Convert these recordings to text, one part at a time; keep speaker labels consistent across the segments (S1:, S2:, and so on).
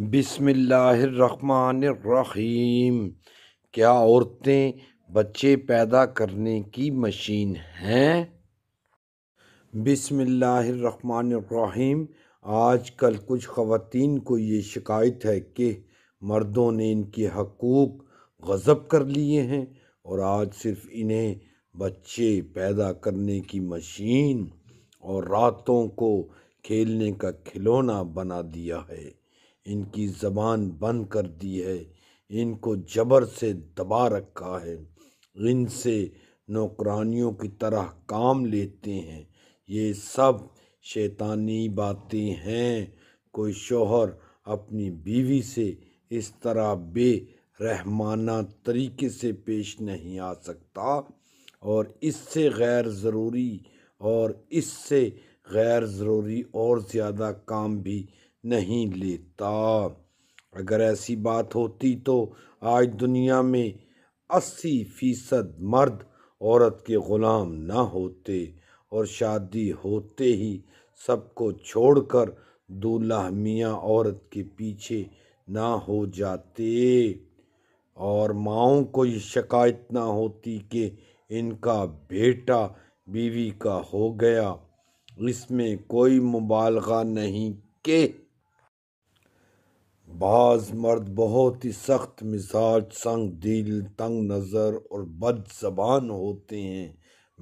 S1: बिसमीम क्या औरतें बच्चे पैदा करने की मशीन हैं बिसमीम आज कल कुछ ख़वान को ये शिकायत है कि मर्दों ने इनके हकूक़ गज़ब कर लिए हैं और आज सिर्फ इन्हें बच्चे पैदा करने की मशीन और रातों को खेलने का खिलौना बना दिया है इनकी ज़बान बंद कर दी है इनको जबर से दबा रखा है इनसे नौकरानियों की तरह काम लेते हैं ये सब शैतानी बातें हैं कोई शोहर अपनी बीवी से इस तरह बेरहमाना तरीके से पेश नहीं आ सकता और इससे गैर ज़रूरी और इससे गैर ज़रूरी और ज़्यादा काम भी नहीं लेता अगर ऐसी बात होती तो आज दुनिया में अस्सी फीसद मर्द औरत के ग़ुलाम ना होते और शादी होते ही सबको छोड़कर दूल्हा मियाँ औरत के पीछे ना हो जाते और माओ को ये शिकायत ना होती कि इनका बेटा बीवी का हो गया इसमें कोई मुबालगा नहीं के बाज मर्द बहुत ही सख्त मिजाज संग दिल तंग नज़र और बद जबान होते हैं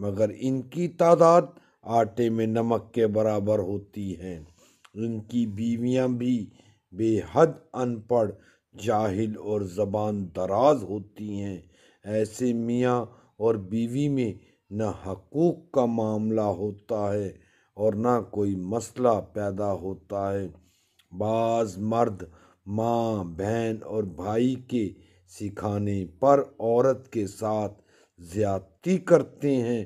S1: मगर इनकी तादाद आटे में नमक के बराबर होती है इनकी बीवियां भी बेहद अनपढ़ जाहिल और जबान दराज होती हैं ऐसे मियाँ और बीवी में न हकूक़ का मामला होता है और ना कोई मसला पैदा होता है बाज़ मर्द माँ बहन और भाई के सिखाने पर औरत के साथ ज्यादती करते हैं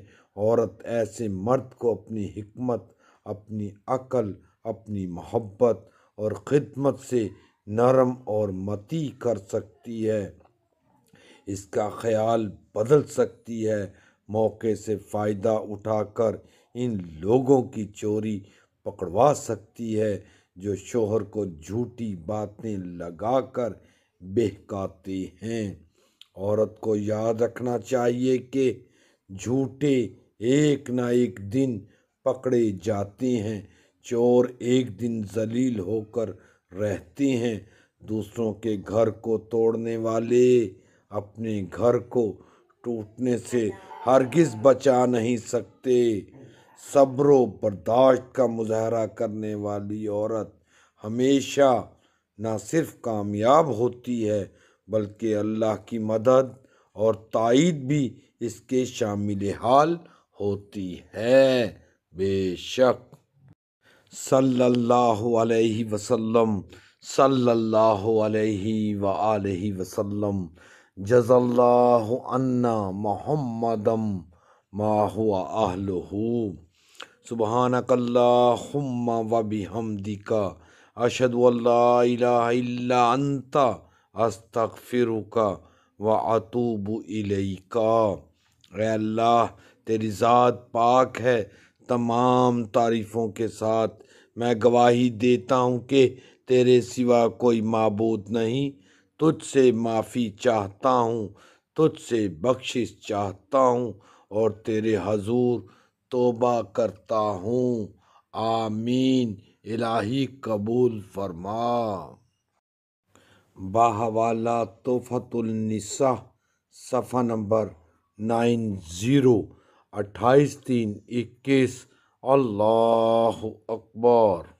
S1: औरत ऐसे मर्द को अपनी हिकमत अपनी अकल अपनी मोहब्बत और ख़िदमत से नरम और मती कर सकती है इसका ख्याल बदल सकती है मौके से फ़ायदा उठाकर इन लोगों की चोरी पकड़वा सकती है जो शोहर को झूठी बातें लगाकर बहकाते हैं औरत को याद रखना चाहिए कि झूठे एक ना एक दिन पकड़े जाते हैं चोर एक दिन जलील होकर रहते हैं दूसरों के घर को तोड़ने वाले अपने घर को टूटने से हरगिज बचा नहीं सकते सब्र बर्दाश्त का मुजाहरा करने वाली औरत हमेशा न सिर्फ कामयाब होती है बल्कि अल्लाह की मदद और तइद भी इसके शामिल हाल होती है बेशक सल्लल्लाहु अलैहि वसल्लम सल्लल्लाहु अलैहि व आलि वसल्लम जज़ल्लाहु अन्ना मोहम्मदम मा हुआ सुबहानकल्लाहुम्म व बिहमदिका अशहदु अल्ला इलाहा इल्ला अंता अस्तगफिरुका व अतूबु का ए अल्लाह तेरी ज़ात पाक है तमाम तारीफ़ों के साथ मैं गवाही देता हूँ कि तेरे सिवा कोई मबूद नहीं तुझसे माफ़ी चाहता हूँ तुझसे बख्शिश चाहता हूँ और तेरे हजूर तोबा करता हूँ आमीन इलाही कबूल फरमा बाहवाला तोहफ़तुलनसा सफ़ा नंबर नाइन ज़ीरो अट्ठाईस तीन इक्कीस अल्लाह अकबर